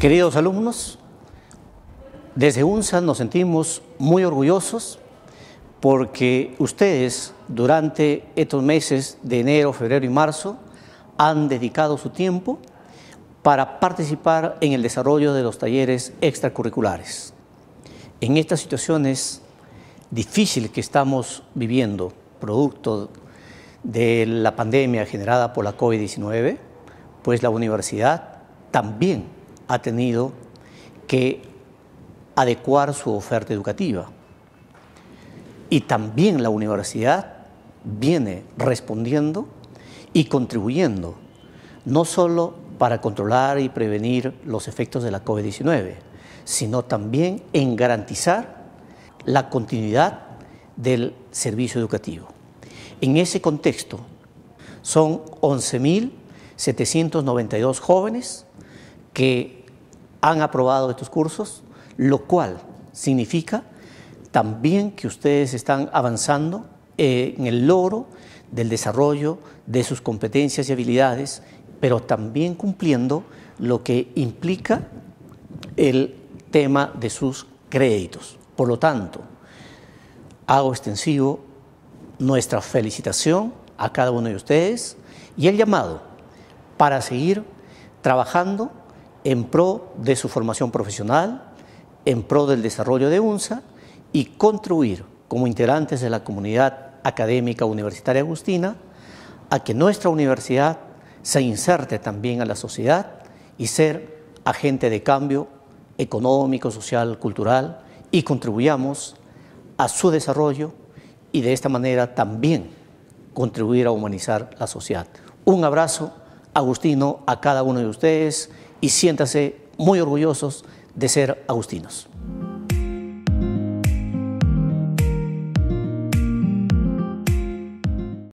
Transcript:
Queridos alumnos, desde UNSA nos sentimos muy orgullosos porque ustedes durante estos meses de enero, febrero y marzo han dedicado su tiempo para participar en el desarrollo de los talleres extracurriculares. En estas situaciones difíciles que estamos viviendo, producto de la pandemia generada por la COVID-19, pues la universidad también ha tenido que adecuar su oferta educativa. Y también la universidad viene respondiendo y contribuyendo, no solo para controlar y prevenir los efectos de la COVID-19, sino también en garantizar la continuidad del servicio educativo. En ese contexto, son 11.792 jóvenes que han aprobado estos cursos, lo cual significa también que ustedes están avanzando en el logro del desarrollo de sus competencias y habilidades, pero también cumpliendo lo que implica el tema de sus créditos. Por lo tanto, hago extensivo nuestra felicitación a cada uno de ustedes y el llamado para seguir trabajando en pro de su formación profesional, en pro del desarrollo de UNSA y contribuir como integrantes de la comunidad académica universitaria agustina a que nuestra universidad se inserte también a la sociedad y ser agente de cambio económico, social, cultural y contribuyamos a su desarrollo y de esta manera también contribuir a humanizar la sociedad. Un abrazo, Agustino, a cada uno de ustedes y siéntase muy orgullosos de ser agustinos.